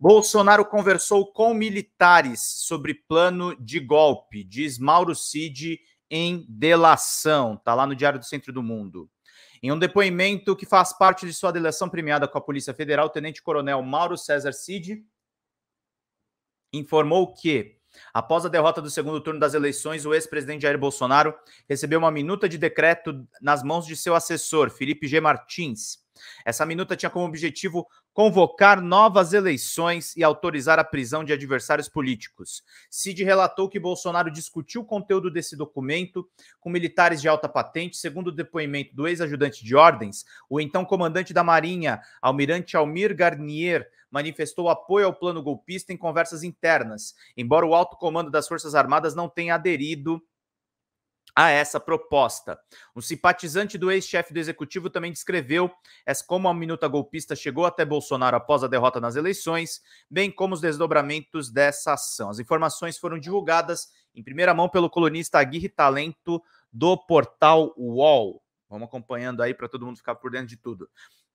Bolsonaro conversou com militares sobre plano de golpe, diz Mauro Cid em delação. Está lá no Diário do Centro do Mundo. Em um depoimento que faz parte de sua delação premiada com a Polícia Federal, o tenente-coronel Mauro César Cid informou que, após a derrota do segundo turno das eleições, o ex-presidente Jair Bolsonaro recebeu uma minuta de decreto nas mãos de seu assessor, Felipe G. Martins essa minuta tinha como objetivo convocar novas eleições e autorizar a prisão de adversários políticos. Cid relatou que Bolsonaro discutiu o conteúdo desse documento com militares de alta patente, segundo o depoimento do ex-ajudante de ordens, o então comandante da Marinha, almirante Almir Garnier, manifestou apoio ao plano golpista em conversas internas, embora o alto comando das Forças Armadas não tenha aderido a essa proposta. Um simpatizante do ex-chefe do executivo também descreveu como a minuta golpista chegou até Bolsonaro após a derrota nas eleições, bem como os desdobramentos dessa ação. As informações foram divulgadas em primeira mão pelo colunista Aguirre Talento do portal UOL. Vamos acompanhando aí para todo mundo ficar por dentro de tudo.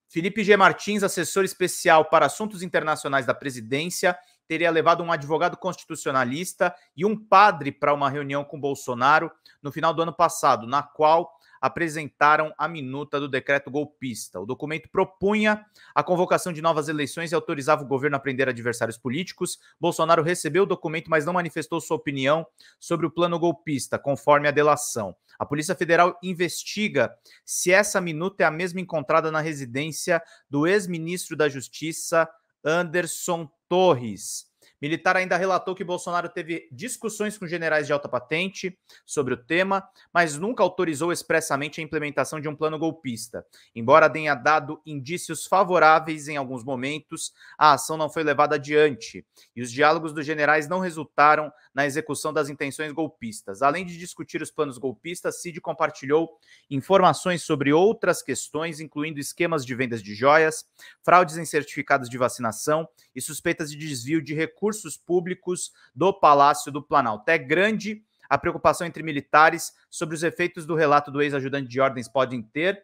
Felipe G. Martins, assessor especial para assuntos internacionais da presidência, teria levado um advogado constitucionalista e um padre para uma reunião com Bolsonaro no final do ano passado, na qual apresentaram a minuta do decreto golpista. O documento propunha a convocação de novas eleições e autorizava o governo a prender adversários políticos. Bolsonaro recebeu o documento, mas não manifestou sua opinião sobre o plano golpista, conforme a delação. A Polícia Federal investiga se essa minuta é a mesma encontrada na residência do ex-ministro da Justiça, Anderson Torres. Militar ainda relatou que Bolsonaro teve discussões com generais de alta patente sobre o tema, mas nunca autorizou expressamente a implementação de um plano golpista. Embora tenha dado indícios favoráveis em alguns momentos, a ação não foi levada adiante e os diálogos dos generais não resultaram na execução das intenções golpistas. Além de discutir os planos golpistas, Cid compartilhou informações sobre outras questões, incluindo esquemas de vendas de joias, fraudes em certificados de vacinação e suspeitas de desvio de recursos recursos públicos do Palácio do Planalto. É grande a preocupação entre militares sobre os efeitos do relato do ex-ajudante de ordens podem ter,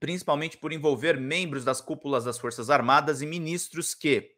principalmente por envolver membros das cúpulas das Forças Armadas e ministros que,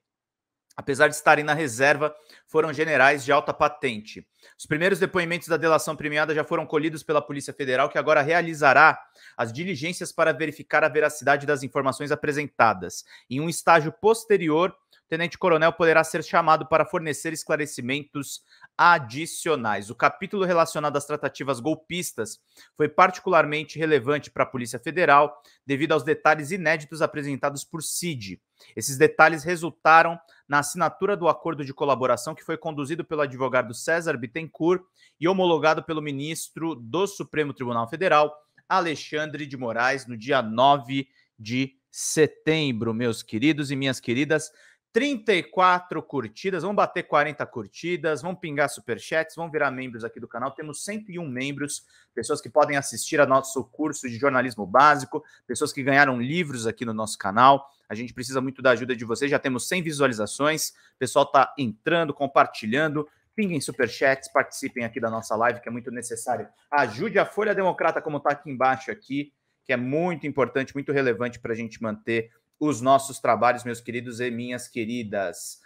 apesar de estarem na reserva, foram generais de alta patente. Os primeiros depoimentos da delação premiada já foram colhidos pela Polícia Federal, que agora realizará as diligências para verificar a veracidade das informações apresentadas. Em um estágio posterior, o tenente-coronel poderá ser chamado para fornecer esclarecimentos adicionais. O capítulo relacionado às tratativas golpistas foi particularmente relevante para a Polícia Federal, devido aos detalhes inéditos apresentados por CID. Esses detalhes resultaram na assinatura do acordo de colaboração que foi conduzido pelo advogado César Bittencourt e homologado pelo ministro do Supremo Tribunal Federal, Alexandre de Moraes, no dia 9 de setembro, meus queridos e minhas queridas. 34 curtidas, vamos bater 40 curtidas, vamos pingar superchats, vamos virar membros aqui do canal. Temos 101 membros, pessoas que podem assistir a nosso curso de jornalismo básico, pessoas que ganharam livros aqui no nosso canal. A gente precisa muito da ajuda de vocês, já temos 100 visualizações, o pessoal está entrando, compartilhando. Pinguem superchats, participem aqui da nossa live, que é muito necessário. Ajude a Folha Democrata, como está aqui embaixo aqui, que é muito importante, muito relevante para a gente manter os nossos trabalhos, meus queridos e minhas queridas.